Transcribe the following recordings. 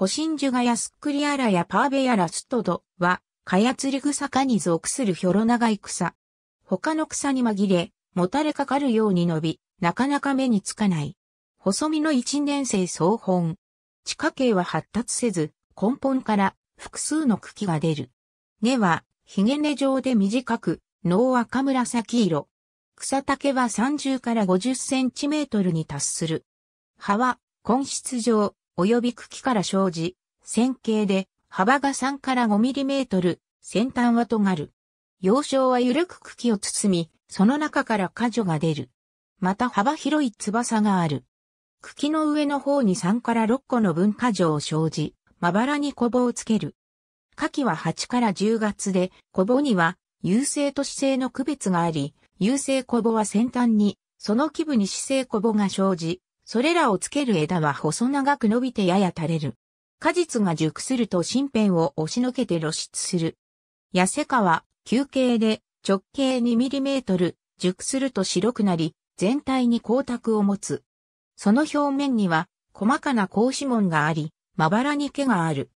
古真珠が安っくりやらやパーベやらストドは、カヤツリ草かに属するひょろ長い草。他の草に紛れ、もたれかかるように伸び、なかなか目につかない。細身の一年生総本。地下茎は発達せず、根本から複数の茎が出る。根は、ヒゲ根状で短く、脳赤紫色。草丈は30から50センチメートルに達する。葉は、根室状、及び茎から生じ、線形で幅が3から5ミリメートル、先端は尖る。幼少は緩く茎を包み、その中から果樹が出る。また幅広い翼がある。茎の上の方に3から6個の分果樹を生じ、まばらにこぼをつける。夏季は8から10月で、こぼには、優勢と姿勢の区別があり、優勢こぼは先端に、その基部に姿勢こぼが生じ、それらをつける枝は細長く伸びてやや垂れる。果実が熟すると身辺を押しのけて露出する。痩せ皮、球形で直径 2mm、熟すると白くなり、全体に光沢を持つ。その表面には細かな格子紋があり、まばらに毛がある。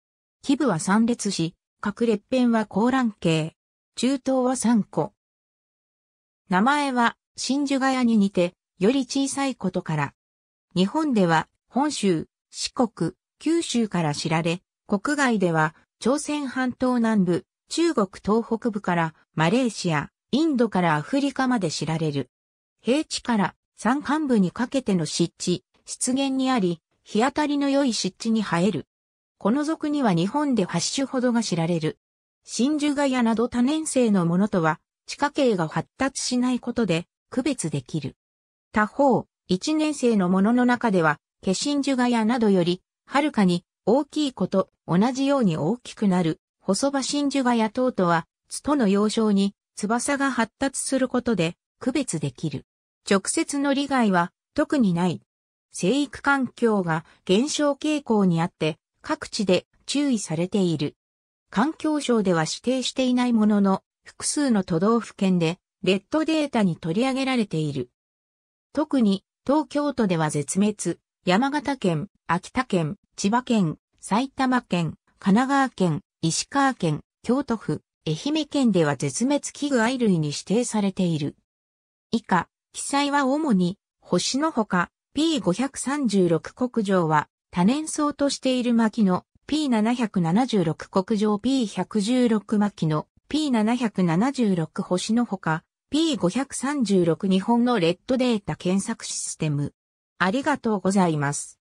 基部は三列し、隠っぺんは高卵形。中東は3個。名前は真珠ヶ谷に似て、より小さいことから、日本では本州、四国、九州から知られ、国外では朝鮮半島南部、中国東北部からマレーシア、インドからアフリカまで知られる。平地から山間部にかけての湿地、湿原にあり、日当たりの良い湿地に生える。この属には日本で8種ほどが知られる。真珠ガヤなど多年生のものとは、地下茎が発達しないことで区別できる。他方、一年生のものの中では、化身樹ガヤなどより、はるかに大きいこと同じように大きくなる、細葉真樹ガヤ等とは、都の要衝に翼が発達することで区別できる。直接の利害は特にない。生育環境が減少傾向にあって各地で注意されている。環境省では指定していないものの複数の都道府県でレッドデータに取り上げられている。特に東京都では絶滅、山形県、秋田県、千葉県、埼玉県、神奈川県、石川県、京都府、愛媛県では絶滅危惧愛類に指定されている。以下、記載は主に、星のほか、P536 国上は、多年草としている巻の P776 国上 P116 巻の P776 星のほか、P536 日本のレッドデータ検索システム。ありがとうございます。